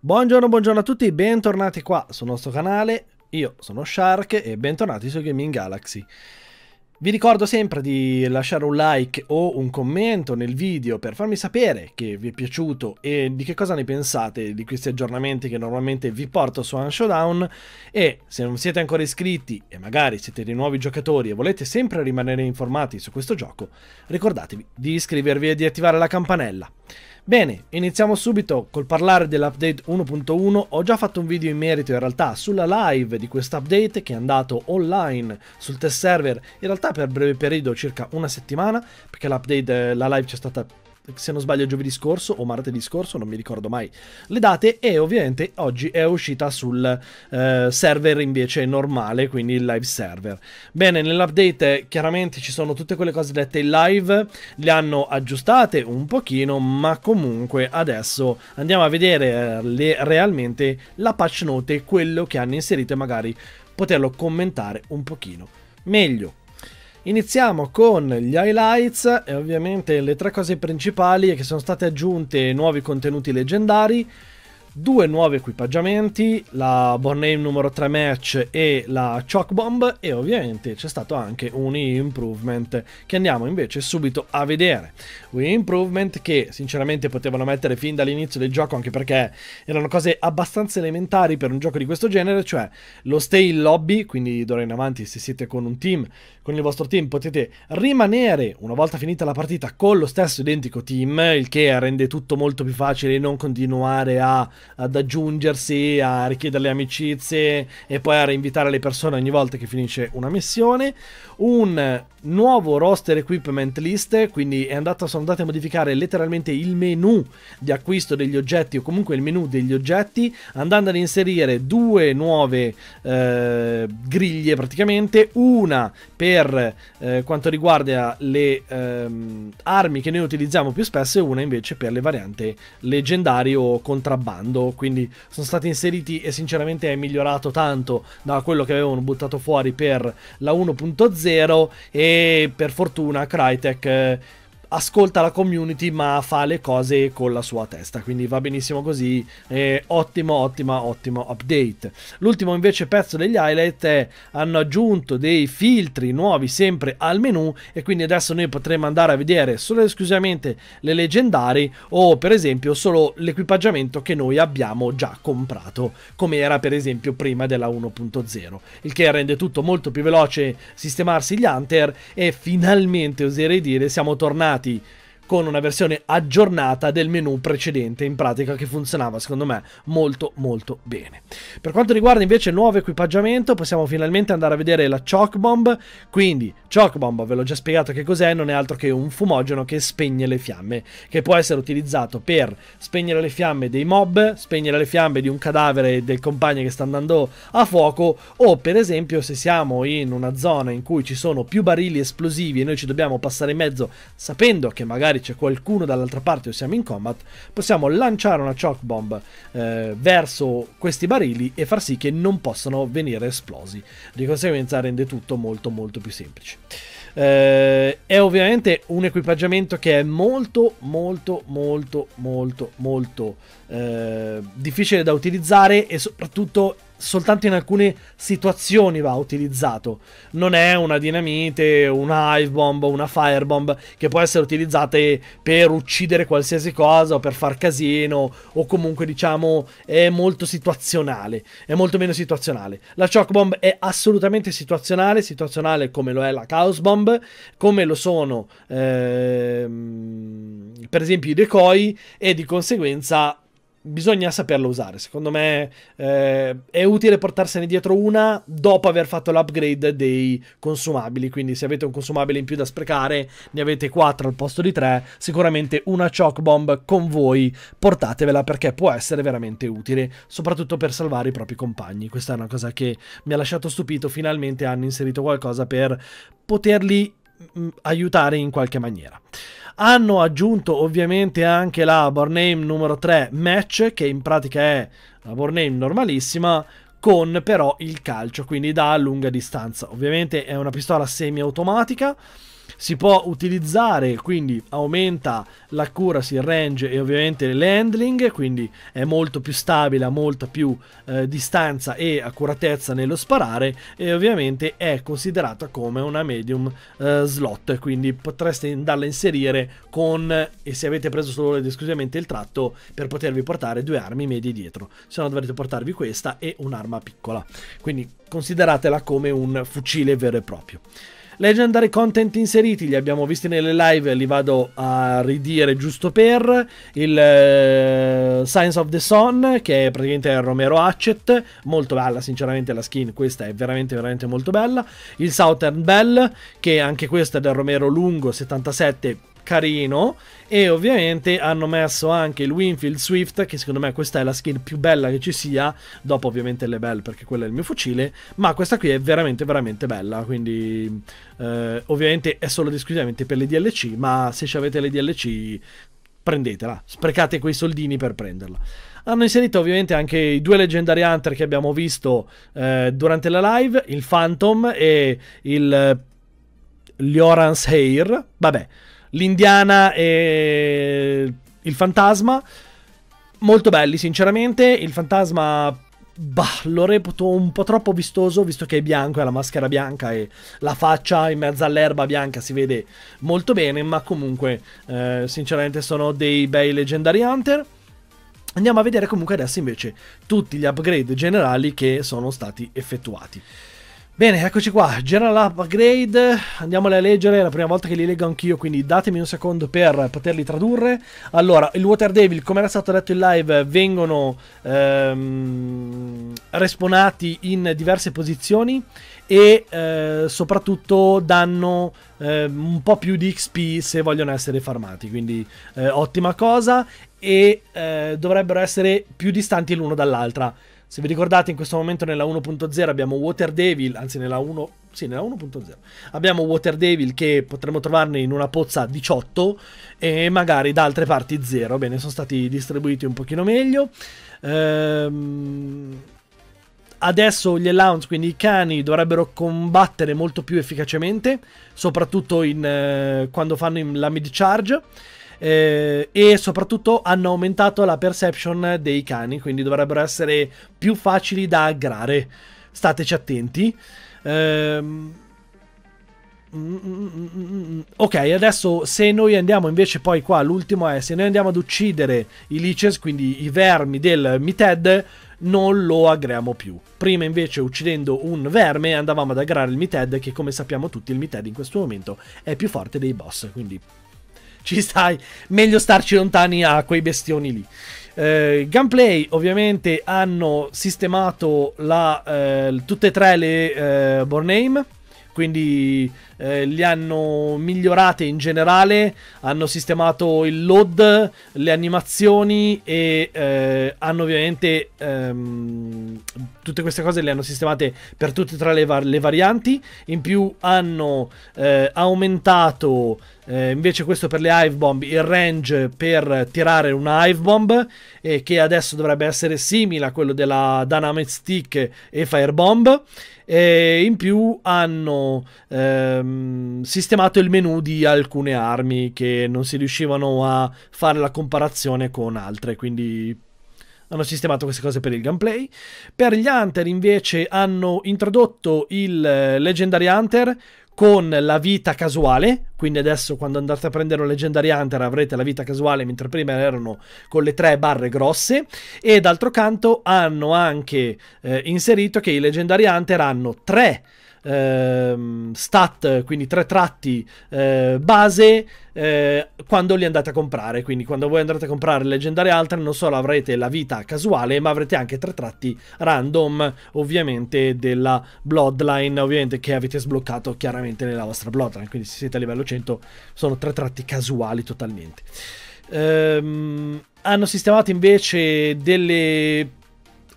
Buongiorno, buongiorno a tutti, bentornati qua sul nostro canale. Io sono Shark e bentornati su Gaming Galaxy. Vi ricordo sempre di lasciare un like o un commento nel video per farmi sapere che vi è piaciuto e di che cosa ne pensate di questi aggiornamenti che normalmente vi porto su Unshowdown e se non siete ancora iscritti e magari siete dei nuovi giocatori e volete sempre rimanere informati su questo gioco, ricordatevi di iscrivervi e di attivare la campanella. Bene, iniziamo subito col parlare dell'update 1.1, ho già fatto un video in merito in realtà sulla live di quest'update che è andato online sul test server, in realtà per breve periodo circa una settimana, perché l'update, la live c'è stata se non sbaglio giovedì scorso o martedì scorso, non mi ricordo mai le date, e ovviamente oggi è uscita sul eh, server invece normale, quindi il live server. Bene, nell'update chiaramente ci sono tutte quelle cose dette in live, le hanno aggiustate un pochino, ma comunque adesso andiamo a vedere eh, le, realmente la patch note, quello che hanno inserito e magari poterlo commentare un pochino meglio. Iniziamo con gli highlights e ovviamente le tre cose principali è che sono state aggiunte nuovi contenuti leggendari, due nuovi equipaggiamenti, la Borname numero 3 match e la Chalk Bomb e ovviamente c'è stato anche un improvement che andiamo invece subito a vedere. Un improvement che sinceramente potevano mettere fin dall'inizio del gioco anche perché erano cose abbastanza elementari per un gioco di questo genere, cioè lo stay in lobby, quindi d'ora in avanti se siete con un team, con il vostro team potete rimanere una volta finita la partita con lo stesso identico team, il che rende tutto molto più facile e non continuare a ad aggiungersi, a richiederle amicizie e poi a reinvitare le persone ogni volta che finisce una missione. Un nuovo roster equipment list, quindi andato, sono andate a modificare letteralmente il menu di acquisto degli oggetti o comunque il menu degli oggetti, andando ad inserire due nuove eh, griglie praticamente, una per eh, quanto riguarda le ehm, armi che noi utilizziamo più spesso e una invece per le varianti leggendarie o contrabbando migliorando, quindi sono stati inseriti e sinceramente è migliorato tanto da quello che avevano buttato fuori per la 1.0 e per fortuna Crytek eh, ascolta la community ma fa le cose con la sua testa quindi va benissimo così eh, ottimo ottima ottimo update l'ultimo invece pezzo degli highlight è hanno aggiunto dei filtri nuovi sempre al menu e quindi adesso noi potremo andare a vedere solo ed esclusivamente le leggendari o per esempio solo l'equipaggiamento che noi abbiamo già comprato come era per esempio prima della 1.0 il che rende tutto molto più veloce sistemarsi gli hunter e finalmente oserei dire siamo tornati The. con una versione aggiornata del menu precedente in pratica che funzionava secondo me molto molto bene. Per quanto riguarda invece il nuovo equipaggiamento possiamo finalmente andare a vedere la Chalk Bomb, quindi Chalk Bomb ve l'ho già spiegato che cos'è, non è altro che un fumogeno che spegne le fiamme, che può essere utilizzato per spegnere le fiamme dei mob, spegnere le fiamme di un cadavere del compagno che sta andando a fuoco o per esempio se siamo in una zona in cui ci sono più barili esplosivi e noi ci dobbiamo passare in mezzo sapendo che magari magari c'è qualcuno dall'altra parte o siamo in combat, possiamo lanciare una shock bomb eh, verso questi barili e far sì che non possano venire esplosi. Di conseguenza rende tutto molto molto più semplice. Eh, è ovviamente un equipaggiamento che è molto molto molto molto molto eh, difficile da utilizzare e soprattutto soltanto in alcune situazioni va utilizzato. Non è una dinamite, una hive bomb, una firebomb che può essere utilizzata per uccidere qualsiasi cosa o per far casino o comunque diciamo è molto situazionale, è molto meno situazionale. La shock bomb è assolutamente situazionale, situazionale come lo è la chaos bomb, come lo sono ehm, per esempio i decoy e di conseguenza bisogna saperlo usare. Secondo me eh, è utile portarsene dietro una dopo aver fatto l'upgrade dei consumabili. Quindi, se avete un consumabile in più da sprecare, ne avete 4 al posto di 3. Sicuramente una chalk bomb con voi portatevela perché può essere veramente utile, soprattutto per salvare i propri compagni. Questa è una cosa che mi ha lasciato stupito. Finalmente hanno inserito qualcosa per poterli mh, mm, aiutare in qualche maniera. Hanno aggiunto ovviamente anche la Borname numero 3 Match, che in pratica è la Borname normalissima, con però il calcio, quindi da lunga distanza. Ovviamente è una pistola semiautomatica. automatica si può utilizzare, quindi aumenta l'accuracy, il range e ovviamente l'handling, quindi è molto più stabile, ha molta più eh, distanza e accuratezza nello sparare e ovviamente è considerata come una medium eh, slot, quindi potreste andarla a inserire con, e se avete preso solo ed esclusivamente il tratto, per potervi portare due armi medie dietro, se no dovrete portarvi questa e un'arma piccola, quindi consideratela come un fucile vero e proprio. Legendary content inseriti, li abbiamo visti nelle live, li vado a ridire giusto per. Il eh, Science of the Sun, che è praticamente Romero Hatchet, molto bella sinceramente la skin, questa è veramente veramente molto bella. Il Southern Bell, che anche questo è del Romero Lungo 77, carino e ovviamente hanno messo anche il Winfield Swift che secondo me questa è la skin più bella che ci sia dopo ovviamente le Bell perché quello è il mio fucile ma questa qui è veramente veramente bella quindi eh, ovviamente è solo ed esclusivamente per le DLC ma se avete le DLC prendetela, sprecate quei soldini per prenderla. Hanno inserito ovviamente anche i due leggendari Hunter che abbiamo visto eh, durante la live, il Phantom e il eh, Liorans Hair. Vabbè, l'Indiana e il Fantasma. Molto belli, sinceramente. Il Fantasma Bah, lo reputo un po' troppo vistoso visto che è bianco, ha la maschera bianca e la faccia in mezzo all'erba bianca si vede molto bene, ma comunque eh, sinceramente sono dei bei Legendary Hunter. Andiamo a vedere comunque adesso invece tutti gli upgrade generali che sono stati effettuati. Bene, eccoci qua, General Upgrade, andiamole a leggere, è la prima volta che li leggo anch'io, quindi datemi un secondo per poterli tradurre. Allora, il Water Devil, come era stato detto in live, vengono ehm, respawnati in diverse posizioni e eh, soprattutto danno eh, un po' più di XP se vogliono essere farmati, quindi eh, ottima cosa e eh, dovrebbero essere più distanti l'uno dall'altra. Se vi ricordate in questo momento nella 1.0 abbiamo Water Devil, anzi nella 1.0 sì, abbiamo Water Devil che potremmo trovarne in una pozza 18 e magari da altre parti 0. Bene, sono stati distribuiti un pochino meglio. Ehm adesso gli allowance, quindi i cani, dovrebbero combattere molto più efficacemente, soprattutto in, eh, quando fanno la mid charge eh, e soprattutto hanno aumentato la perception dei cani, quindi dovrebbero essere più facili da aggrare. Stateci attenti. Ehm... Ok, adesso se noi andiamo invece poi qua, l'ultimo è se noi andiamo ad uccidere i liches, quindi i vermi del Mited, non lo aggraiamo più. Prima invece uccidendo un verme andavamo ad aggrare il Mited che come sappiamo tutti il Mited in questo momento è più forte dei boss, quindi ci stai, meglio starci lontani a quei bestioni lì. Eh, gameplay ovviamente hanno sistemato la, eh, tutte e tre le eh, Borname, quindi eh, le hanno migliorate in generale, hanno sistemato il load, le animazioni e eh, hanno ovviamente ehm, tutte queste cose le hanno sistemate per tutte e tre le, var le varianti, in più hanno eh, aumentato eh, invece questo per le Hive Bomb, il range per tirare una Hive Bomb, eh, che adesso dovrebbe essere simile a quello della Dynamite Stick e Firebomb. E in più hanno eh, Ehm, sistemato il menu di alcune armi che non si riuscivano a fare la comparazione con altre, quindi hanno sistemato queste cose per il gameplay. Per gli Hunter invece hanno introdotto il eh, Legendary Hunter con la vita casuale, quindi adesso quando andate a prendere un Legendary Hunter avrete la vita casuale, mentre prima erano con le tre barre grosse, e d'altro canto hanno anche eh, inserito che i Legendary Hunter hanno tre ehm, stat, quindi tre tratti eh, base, eh, quando li andate a comprare. Quindi quando voi andrete a comprare leggendarie altre, non solo avrete la vita casuale, ma avrete anche tre tratti random, ovviamente, della bloodline, ovviamente, che avete sbloccato chiaramente nella vostra bloodline. Quindi se siete a livello 100 sono tre tratti casuali totalmente. Ehm, hanno sistemato invece delle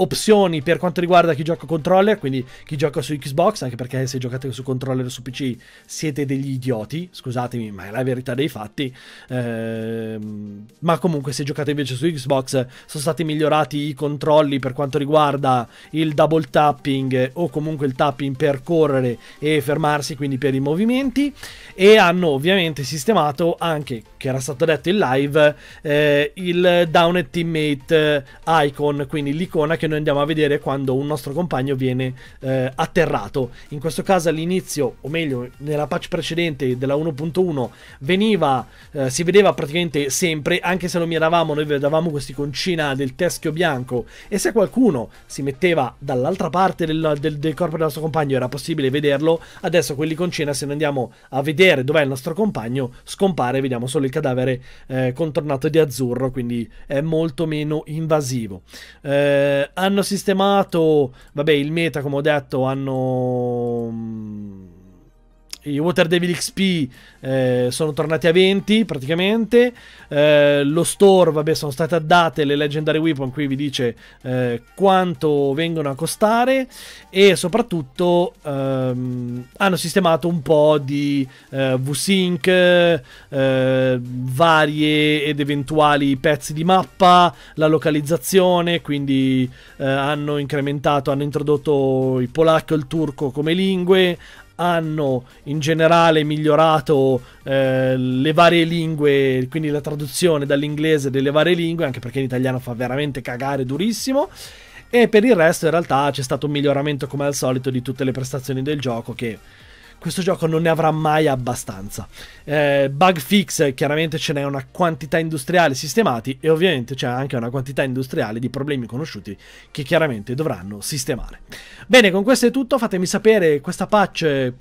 opzioni per quanto riguarda chi gioca controller, quindi chi gioca su Xbox, anche perché se giocate su controller o su PC siete degli idioti, scusatemi, ma è la verità dei fatti. Eh, ma comunque se giocate invece su Xbox sono stati migliorati i controlli per quanto riguarda il double tapping o comunque il tapping per correre e fermarsi, quindi per i movimenti e hanno ovviamente sistemato anche, che era stato detto in live, eh, il downed teammate icon, quindi l'icona che noi andiamo a vedere quando un nostro compagno viene eh, atterrato. In questo caso all'inizio, o meglio nella patch precedente della 1.1, veniva, eh, si vedeva praticamente sempre, anche se lo miravamo, noi vedevamo quest'iconcina del teschio bianco e se qualcuno si metteva dall'altra parte del, del, del corpo del nostro compagno era possibile vederlo, adesso quell'iconcina se noi andiamo a vedere dov'è il nostro compagno scompare, vediamo solo il cadavere eh, contornato di azzurro, quindi è molto meno invasivo. Eh, hanno sistemato, vabbè, il meta, come ho detto, hanno mm, i Water Devil XP eh, sono tornati a 20 praticamente, eh, lo store, vabbè, sono state date le Legendary Weapon, qui vi dice eh, quanto vengono a costare e soprattutto ehm, hanno sistemato un po' di eh, V-Sync, eh, varie ed eventuali pezzi di mappa, la localizzazione, quindi eh, hanno incrementato, hanno introdotto il polacco e il turco come lingue, hanno in generale migliorato eh, le varie lingue, quindi la traduzione dall'inglese delle varie lingue, anche perché in italiano fa veramente cagare durissimo. E per il resto, in realtà, c'è stato un miglioramento come al solito di tutte le prestazioni del gioco che questo gioco non ne avrà mai abbastanza. Eh, bug fix chiaramente ce n'è una quantità industriale sistemati e ovviamente c'è anche una quantità industriale di problemi conosciuti che chiaramente dovranno sistemare. Bene, con questo è tutto, fatemi sapere questa patch eh,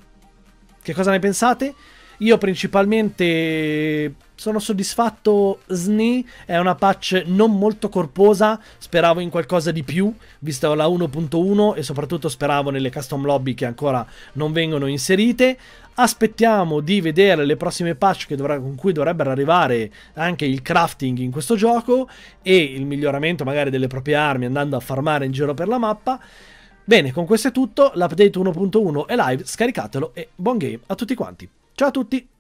che cosa ne pensate. Io principalmente sono soddisfatto. SNI è una patch non molto corposa. Speravo in qualcosa di più, vista la 1.1 e soprattutto speravo nelle custom lobby che ancora non vengono inserite. Aspettiamo di vedere le prossime patch dovrà, con cui dovrebbero arrivare anche il crafting in questo gioco e il miglioramento magari delle proprie armi andando a farmare in giro per la mappa. Bene, con questo è tutto, l'update 1.1 è live, scaricatelo e buon game a tutti quanti. Ciao a tutti!